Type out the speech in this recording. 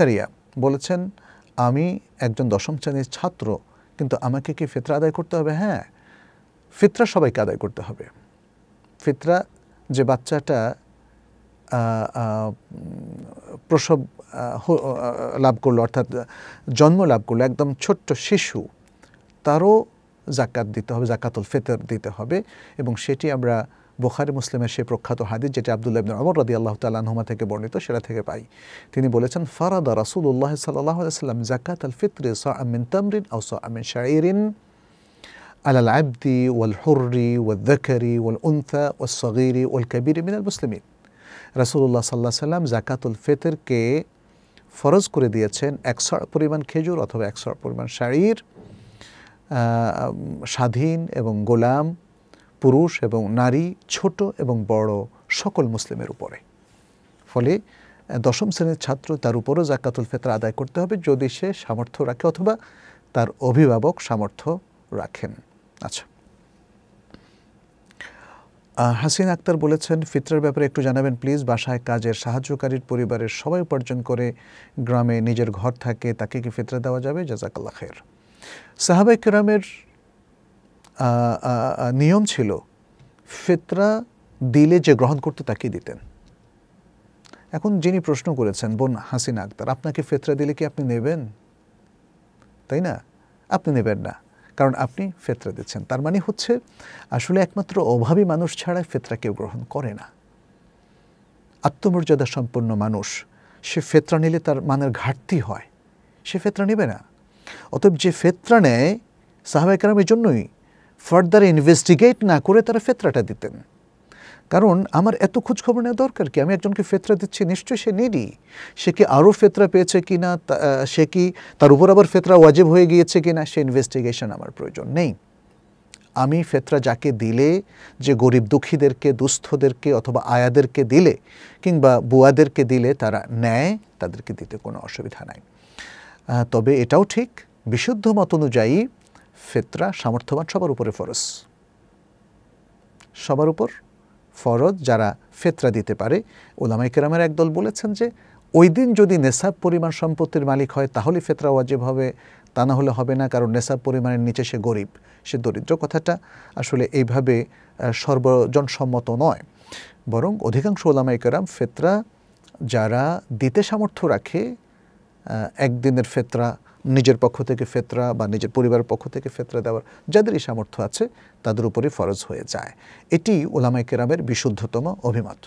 কারিয়া বলেছেন আমি একজন দশম শ্রেণীর ছাত্র কিন্তু আমাকে কি ফিতরা আদায় করতে হবে হ্যাঁ ফিতরা সবাইকে আদায় করতে হবে ফিতরা যে বাচ্চাটা প্রসব লাভ করলো অর্থাৎ জন্ম লাভ করলো একদম ছোট্ট শিশু তারও জাকাত দিতে হবে জাকাতুল ফেতর দিতে হবে এবং সেটি আমরা বোখারি মুসলিমের সেই প্রখ্যাত হাদিস যেটা আবদুল্লাহ ইবনে ওমর রাদি আল্লাহ তাল্লাহমা থেকে বর্ণিত সেটা থেকে পাই তিনি বলেছেন ফারাদা রাসুল্লাহ সাল্লাহ সাল্লাম জাকাত আল ফিত্রে স আমিন তামরিন আউ স আমিন ওয়াল على العبد والحر ওয়াল والأنثى والصغير والكبير من المسلمين রাসুল্লাহ সাল্লাহ সাল্লাম জাকাতুল ফিতরকে ফরজ করে দিয়েছেন একশো পরিমাণ খেজুর অথবা এক পরিমাণ শাড়ির স্বাধীন এবং গোলাম পুরুষ এবং নারী ছোট এবং বড় সকল মুসলিমের উপরে ফলে দশম শ্রেণীর ছাত্র তার উপরও জাকাতুল ফেতরা আদায় করতে হবে যদি সে সামর্থ্য রাখে অথবা তার অভিভাবক সামর্থ্য রাখেন আচ্ছা হাসিন আক্তার বলেছেন ফিতরার ব্যাপারে একটু জানাবেন প্লিজ বাসায় কাজের সাহায্যকারীর পরিবারের সবাই উপার্জন করে গ্রামে নিজের ঘর থাকে তাকে কি ফিতরা দেওয়া যাবে জাজাকাল্লা খের সাহাবাই কেরামের নিয়ম ছিল ফেতরা দিলে যে গ্রহণ করতে তাকেই দিতেন এখন যিনি প্রশ্ন করেছেন বোন হাসিনা আক্তার আপনাকে ফেতরা দিলে কি আপনি নেবেন তাই না আপনি নেবেন না কারণ আপনি ফেতরা দিচ্ছেন তার মানে হচ্ছে আসলে একমাত্র অভাবী মানুষ ছাড়া ফেতরা কেউ গ্রহণ করে না আত্মমর্যাদা সম্পন্ন মানুষ সে ফেতরা নিলে তার মানের ঘাটতি হয় সে ফেতরা নেবে না অতএব যে ফেতরা নেয় সাহাবাহিকরামের জন্যই ফার্দার ইনভেস্টিগেট না করে তারা ফেতরাটা দিতেন কারণ আমার এত খোঁজখবর নেওয়া দরকার কি আমি একজনকে ফেতরা দিচ্ছি নিশ্চয়ই সে নিডি সে কি আরও ফেতরা পেয়েছে কি না সে কি তার উপর আবার ফেতরা ওয়াজেব হয়ে গিয়েছে কি না সে ইনভেস্টিগেশন আমার প্রয়োজন নেই আমি ফেতরা যাকে দিলে যে গরিব দুঃখীদেরকে দুস্থদেরকে অথবা আয়াদেরকে দিলে কিংবা বুয়াদেরকে দিলে তারা নেয় তাদেরকে দিতে কোনো অসুবিধা নাই তবে এটাও ঠিক বিশুদ্ধ মত অনুযায়ী ফেতরা সামর্থ্যবান সবার উপরে ফরজ সবার উপর ফরজ যারা ফেতরা দিতে পারে ওলামাই কেরামের একদল বলেছেন যে ওই দিন যদি নেশাব পরিমাণ সম্পত্তির মালিক হয় তাহলে ফেতরা ওয়াজিব হবে তা না হলে হবে না কারণ নেশাব পরিমাণের নিচে সে গরিব সে দরিদ্র কথাটা আসলে এইভাবে সর্বজনসম্মত নয় বরং অধিকাংশ ওলামাই কেরাম ফেতরা যারা দিতে সামর্থ্য রাখে একদিনের ফেতরা নিজের পক্ষ থেকে ফেতরা বা নিজের পরিবারের পক্ষ থেকে ফেতরা দেওয়ার যাদেরই সামর্থ্য আছে তাদের উপরে ফরজ হয়ে যায় এটি ওলামাই কেরামের বিশুদ্ধতম অভিমত